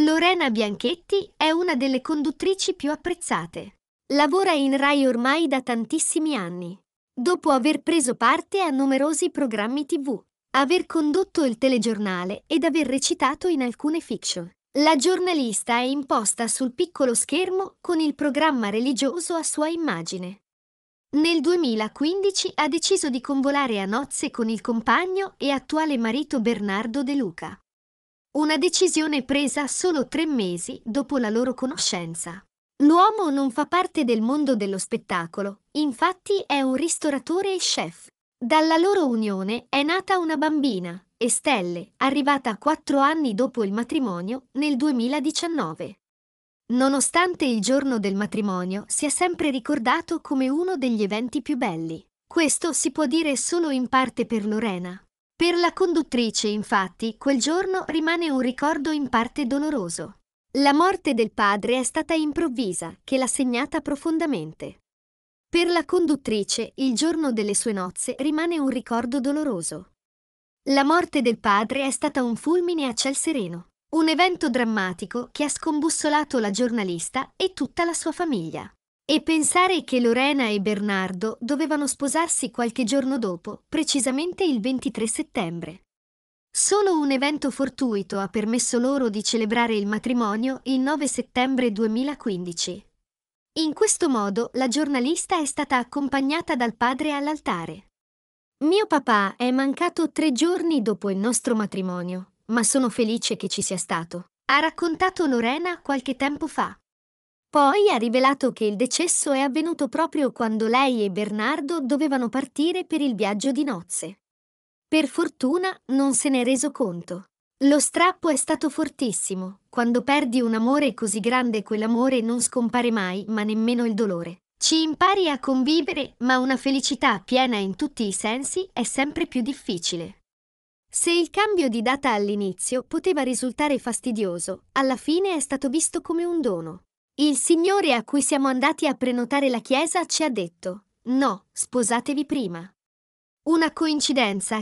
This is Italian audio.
Lorena Bianchetti è una delle conduttrici più apprezzate. Lavora in Rai ormai da tantissimi anni. Dopo aver preso parte a numerosi programmi TV, aver condotto il telegiornale ed aver recitato in alcune fiction, la giornalista è imposta sul piccolo schermo con il programma religioso a sua immagine. Nel 2015 ha deciso di convolare a nozze con il compagno e attuale marito Bernardo De Luca. Una decisione presa solo tre mesi dopo la loro conoscenza. L'uomo non fa parte del mondo dello spettacolo, infatti è un ristoratore e chef. Dalla loro unione è nata una bambina, Estelle, arrivata quattro anni dopo il matrimonio, nel 2019. Nonostante il giorno del matrimonio sia sempre ricordato come uno degli eventi più belli, questo si può dire solo in parte per Lorena, per la conduttrice, infatti, quel giorno rimane un ricordo in parte doloroso. La morte del padre è stata improvvisa, che l'ha segnata profondamente. Per la conduttrice, il giorno delle sue nozze rimane un ricordo doloroso. La morte del padre è stata un fulmine a ciel sereno, un evento drammatico che ha scombussolato la giornalista e tutta la sua famiglia. E pensare che Lorena e Bernardo dovevano sposarsi qualche giorno dopo, precisamente il 23 settembre. Solo un evento fortuito ha permesso loro di celebrare il matrimonio il 9 settembre 2015. In questo modo la giornalista è stata accompagnata dal padre all'altare. Mio papà è mancato tre giorni dopo il nostro matrimonio, ma sono felice che ci sia stato, ha raccontato Lorena qualche tempo fa. Poi ha rivelato che il decesso è avvenuto proprio quando lei e Bernardo dovevano partire per il viaggio di nozze. Per fortuna non se n'è reso conto. Lo strappo è stato fortissimo. Quando perdi un amore così grande quell'amore non scompare mai, ma nemmeno il dolore. Ci impari a convivere, ma una felicità piena in tutti i sensi è sempre più difficile. Se il cambio di data all'inizio poteva risultare fastidioso, alla fine è stato visto come un dono. Il Signore a cui siamo andati a prenotare la chiesa ci ha detto, no, sposatevi prima. Una coincidenza